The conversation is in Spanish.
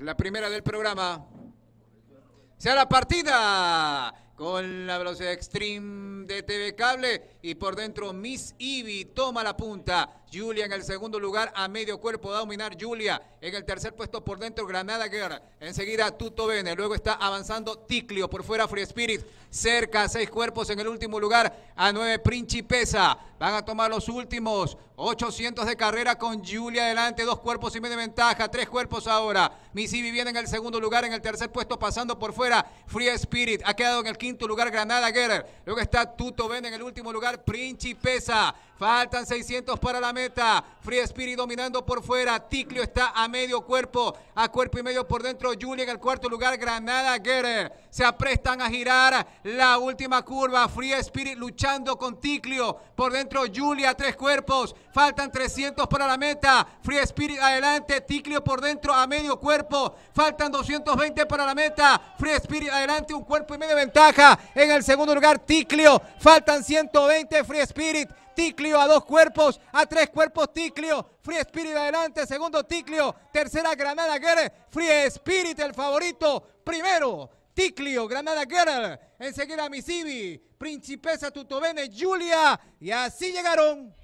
la primera del programa. Sea la partida con la velocidad extreme de TV Cable y por dentro Miss Ivy toma la punta. Julia en el segundo lugar, a medio cuerpo va a dominar Julia. En el tercer puesto por dentro, Granada Guerra. Enseguida Tuto Bene. Luego está avanzando Ticlio. Por fuera Free Spirit. Cerca, seis cuerpos en el último lugar. A nueve Principesa. Van a tomar los últimos. 800 de carrera con Julia adelante. Dos cuerpos y medio ventaja. Tres cuerpos ahora. Missy viene en el segundo lugar. En el tercer puesto pasando por fuera. Free Spirit. Ha quedado en el quinto lugar Granada Guerra. Luego está Tuto Bene en el último lugar. Principesa. Faltan 600 para la meta. Free Spirit dominando por fuera. Ticlio está a medio cuerpo. A cuerpo y medio por dentro. Julia en el cuarto lugar. Granada Guerre. Se aprestan a girar la última curva. Free Spirit luchando con Ticlio. Por dentro Julia. Tres cuerpos. Faltan 300 para la meta. Free Spirit adelante. Ticlio por dentro a medio cuerpo. Faltan 220 para la meta. Free Spirit adelante. Un cuerpo y medio de ventaja. En el segundo lugar Ticlio. Faltan 120. Free Spirit. Ticlio a dos cuerpos, a tres cuerpos Ticlio, Free Spirit adelante, segundo Ticlio, tercera Granada Girl, Free Spirit el favorito, primero Ticlio, Granada Girl, enseguida Misibi, Principesa Tutobene, Julia, y así llegaron.